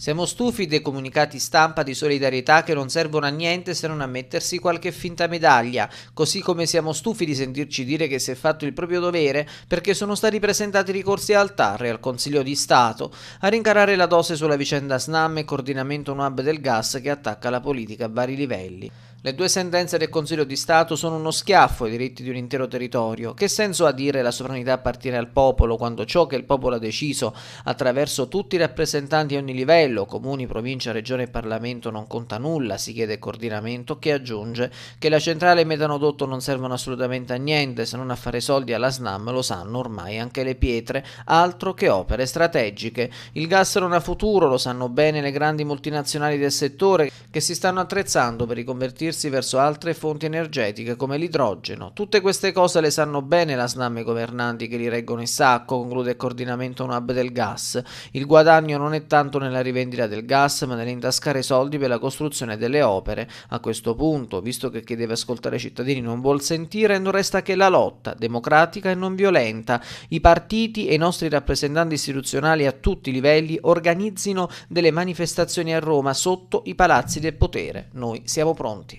Siamo stufi dei comunicati stampa di solidarietà che non servono a niente se non a mettersi qualche finta medaglia, così come siamo stufi di sentirci dire che si è fatto il proprio dovere perché sono stati presentati ricorsi al TAR e al Consiglio di Stato a rincarare la dose sulla vicenda SNAM e coordinamento NUAB del gas che attacca la politica a vari livelli. Le due sentenze del Consiglio di Stato sono uno schiaffo ai diritti di un intero territorio. Che senso ha dire la sovranità appartiene al popolo quando ciò che il popolo ha deciso attraverso tutti i rappresentanti a ogni livello, comuni, provincia, regione e Parlamento non conta nulla, si chiede coordinamento che aggiunge che la centrale e il metanodotto non servono assolutamente a niente se non a fare soldi alla SNAM, lo sanno ormai anche le pietre, altro che opere strategiche. Il gas non ha futuro, lo sanno bene le grandi multinazionali del settore che si stanno attrezzando per riconvertire convertirsi verso altre fonti energetiche come l'idrogeno. Tutte queste cose le sanno bene la SNAM e i governanti che li reggono in sacco, conclude il coordinamento NUAB del gas. Il guadagno non è tanto nella rivendita del gas, ma nell'intascare soldi per la costruzione delle opere. A questo punto, visto che chi deve ascoltare i cittadini non vuol sentire, non resta che la lotta, democratica e non violenta. I partiti e i nostri rappresentanti istituzionali a tutti i livelli organizzino delle manifestazioni a Roma sotto i palazzi del potere. Noi siamo pronti.